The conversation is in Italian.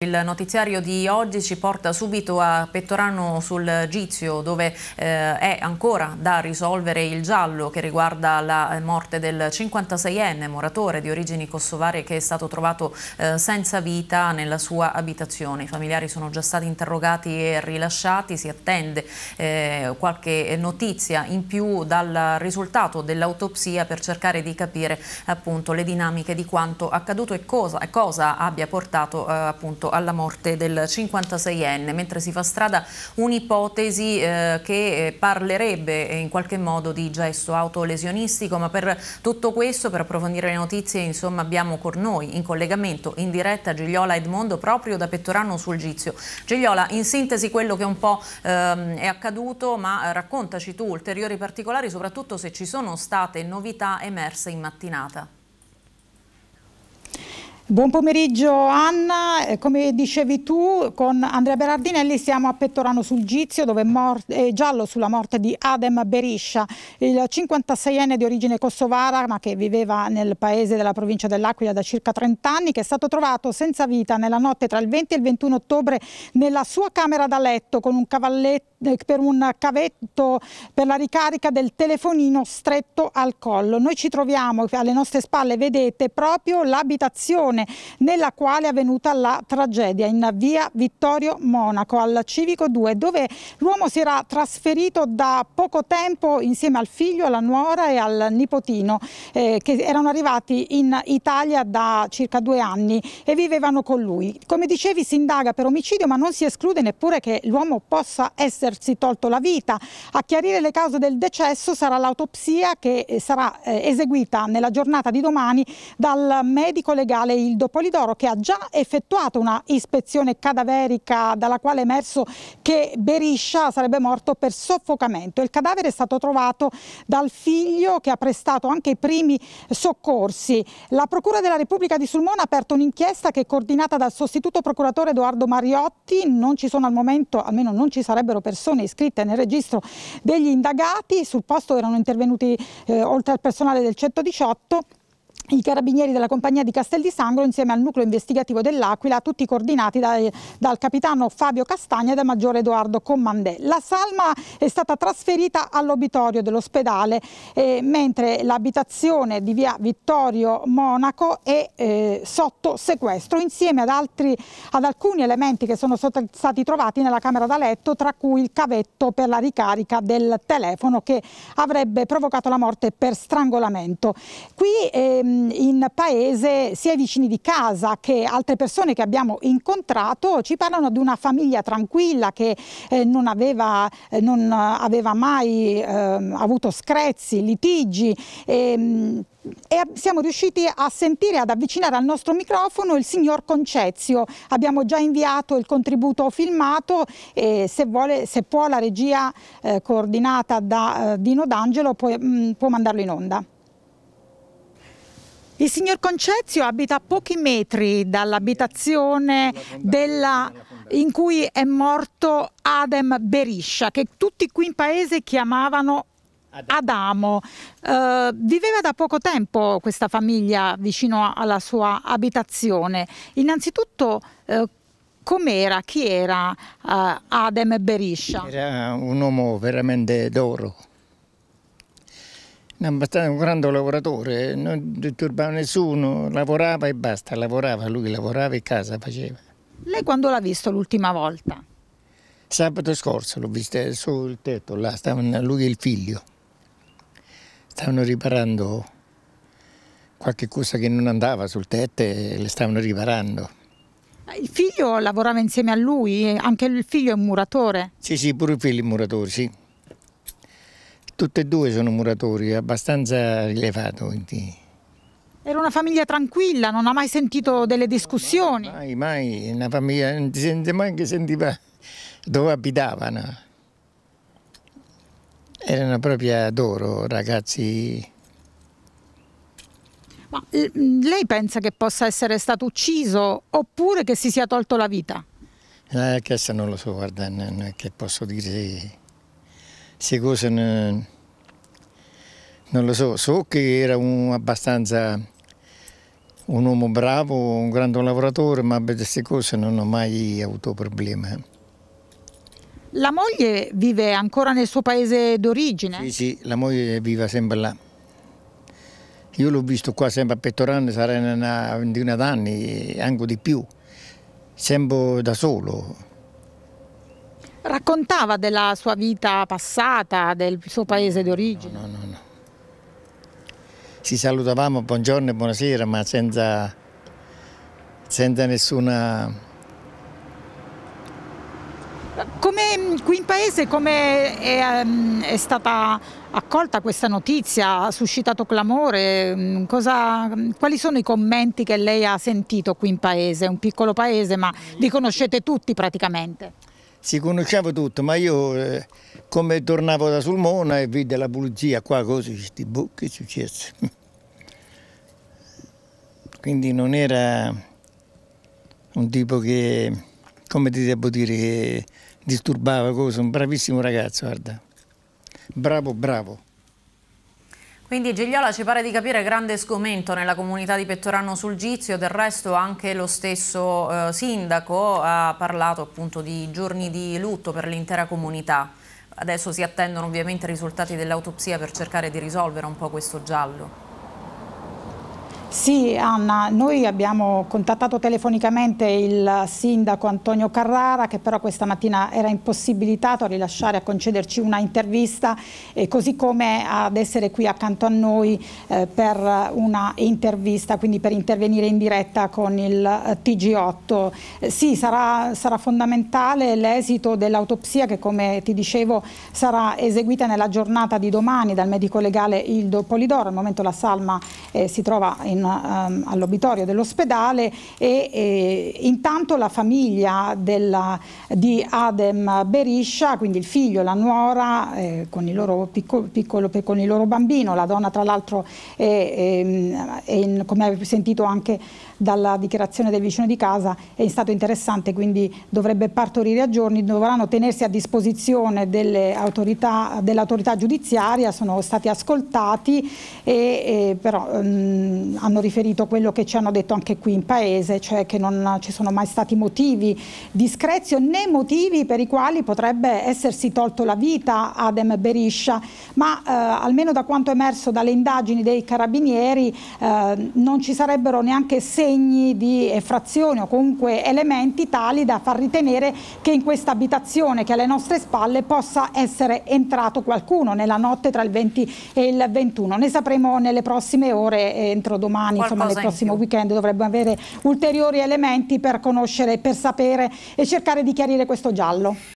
Il notiziario di oggi ci porta subito a Pettorano sul Gizio dove eh, è ancora da risolvere il giallo che riguarda la morte del 56enne moratore di origini kosovare che è stato trovato eh, senza vita nella sua abitazione. I familiari sono già stati interrogati e rilasciati, si attende eh, qualche notizia in più dal risultato dell'autopsia per cercare di capire appunto le dinamiche di quanto accaduto e cosa, cosa abbia portato eh, appunto legato alla morte del 56enne, mentre si fa strada un'ipotesi eh, che eh, parlerebbe eh, in qualche modo di gesto autolesionistico, ma per tutto questo, per approfondire le notizie, insomma, abbiamo con noi in collegamento in diretta Gigliola Edmondo proprio da Pettorano sul Gizio. Gigliola, in sintesi quello che un po' ehm, è accaduto, ma eh, raccontaci tu ulteriori particolari, soprattutto se ci sono state novità emerse in mattinata. Buon pomeriggio Anna, eh, come dicevi tu con Andrea Berardinelli siamo a Pettorano sul Gizio dove è, giallo sulla morte di Adem Beriscia, il 56enne di origine kosovara ma che viveva nel paese della provincia dell'Aquila da circa 30 anni che è stato trovato senza vita nella notte tra il 20 e il 21 ottobre nella sua camera da letto con un cavalletto per un cavetto per la ricarica del telefonino stretto al collo. Noi ci troviamo, alle nostre spalle vedete proprio l'abitazione nella quale è avvenuta la tragedia in via Vittorio Monaco al Civico 2 dove l'uomo si era trasferito da poco tempo insieme al figlio, alla nuora e al nipotino eh, che erano arrivati in Italia da circa due anni e vivevano con lui. Come dicevi si indaga per omicidio ma non si esclude neppure che l'uomo possa essere essersi tolto la vita. A chiarire le cause del decesso sarà l'autopsia che eh, sarà eh, eseguita nella giornata di domani dal medico legale Ildo Polidoro che ha già effettuato una ispezione cadaverica dalla quale è emerso che Beriscia sarebbe morto per soffocamento. Il cadavere è stato trovato dal figlio che ha prestato anche i primi soccorsi. La Procura della Repubblica di Sulmona ha aperto un'inchiesta che è coordinata dal sostituto procuratore Edoardo Mariotti. Non ci sono al momento, almeno non ci sarebbero persone persone iscritte nel registro degli indagati, sul posto erano intervenuti eh, oltre al personale del 118 i carabinieri della compagnia di Castel di Sangro insieme al nucleo investigativo dell'Aquila, tutti coordinati dai, dal capitano Fabio Castagna e dal maggiore Edoardo Commandè. La salma è stata trasferita all'obitorio dell'ospedale, eh, mentre l'abitazione di via Vittorio Monaco è eh, sotto sequestro insieme ad, altri, ad alcuni elementi che sono stati trovati nella camera da letto, tra cui il cavetto per la ricarica del telefono che avrebbe provocato la morte per strangolamento. Qui, eh, Ehm, in paese sia i vicini di casa che altre persone che abbiamo incontrato ci parlano di una famiglia tranquilla che eh, non, aveva, eh, non aveva mai ehm, avuto screzi, litigi. Ehm, e, e siamo riusciti a sentire, ad avvicinare al nostro microfono il signor Concezio. Abbiamo già inviato il contributo filmato e se, vuole, se può la regia eh, coordinata da eh, Dino D'Angelo può, mh, mm, può mandarlo in onda. Il signor Concezio abita a pochi metri dall'abitazione in cui è morto Adem Beriscia, che tutti qui in paese chiamavano Adamo. Uh, viveva da poco tempo questa famiglia vicino alla sua abitazione. Innanzitutto, uh, com'era, chi era uh, Adem Beriscia? Era un uomo veramente d'oro Bastante un grande lavoratore, non disturbava nessuno, lavorava e basta, lavorava, lui lavorava e casa faceva. Lei quando l'ha visto l'ultima volta? Sabato scorso l'ho visto sul tetto, là stavano lui e il figlio. Stavano riparando qualche cosa che non andava sul tetto e le stavano riparando. Il figlio lavorava insieme a lui? Anche il figlio è un muratore? Sì, sì, pure il figlio è un muratore, sì. Tutti e due sono muratori, abbastanza rilevato. Quindi. Era una famiglia tranquilla, non ha mai sentito delle discussioni? No, mai, mai, una famiglia, non si sente mai che sentiva dove abitavano. Erano proprio d'oro, ragazzi. Ma lei pensa che possa essere stato ucciso oppure che si sia tolto la vita? Eh, questo non lo so, guarda, non è che posso dire queste cose non, non lo so, so che era un, abbastanza un uomo bravo, un grande lavoratore, ma per queste cose non ho mai avuto problemi. La moglie vive ancora nel suo paese d'origine? Sì, sì, la moglie vive sempre là. Io l'ho visto qua sempre a Pettorano, sarà una ventina d'anni, anche di più, sempre da solo. Raccontava della sua vita passata, del suo paese d'origine? No, no, no, no. Ci salutavamo, buongiorno e buonasera, ma senza, senza nessuna... Come, qui in paese come è, ehm, è, stata accolta questa notizia? Ha suscitato clamore? Mm, cosa, mm, quali sono i commenti che lei ha sentito qui in paese? È un piccolo paese ma li conoscete tutti praticamente si conosceva tutto, ma io eh, come tornavo da Sulmona e vide la pulizia qua così, questi che è successo. Quindi non era un tipo che, come ti devo dire, che disturbava cose, un bravissimo ragazzo, guarda. Bravo, bravo. Quindi Gigliola ci pare di capire grande sgomento nella comunità di Pettorano sul Gizio, del resto anche lo stesso eh, sindaco ha parlato appunto di giorni di lutto per l'intera comunità. Adesso si attendono ovviamente i risultati dell'autopsia per cercare di risolvere un po' questo giallo. Sì Anna, noi abbiamo contattato telefonicamente il sindaco Antonio Carrara che però questa mattina era impossibilitato a rilasciare, a concederci una intervista eh, così come ad essere qui accanto a noi eh, per una intervista, quindi per intervenire in diretta con il eh, TG8. Eh, sì, sarà, sarà fondamentale l'esito dell'autopsia che come ti dicevo sarà eseguita nella giornata di domani dal medico legale Ildo Polidoro, al momento la salma eh, si trova in um, all'obitorio dell'ospedale e, e, intanto la famiglia della, di Adem Beriscia, quindi il figlio, la nuora eh, con, il loro piccolo, piccolo, con il loro bambino, la donna tra l'altro ehm, come avete sentito anche dalla dichiarazione del vicino di casa è stato interessante quindi dovrebbe partorire a giorni, dovranno tenersi a disposizione dell'autorità giudiziaria, sono stati ascoltati e, e però mh, ehm, hanno riferito quello che ci hanno detto anche qui in paese, cioè che non ci sono mai stati motivi di screzio né motivi per i quali potrebbe essersi tolto la vita Adem Beriscia, ma eh, almeno da quanto emerso dalle indagini dei carabinieri eh, non ci sarebbero neanche segni di effrazione o comunque elementi tali da far ritenere che in questa abitazione che è alle nostre spalle possa essere entrato qualcuno nella notte tra il 20 e il 21. Ne sapremo nelle prossime ore entro domani domani, insomma nel prossimo in weekend dovremmo avere ulteriori elementi per conoscere, per sapere e cercare di chiarire questo giallo.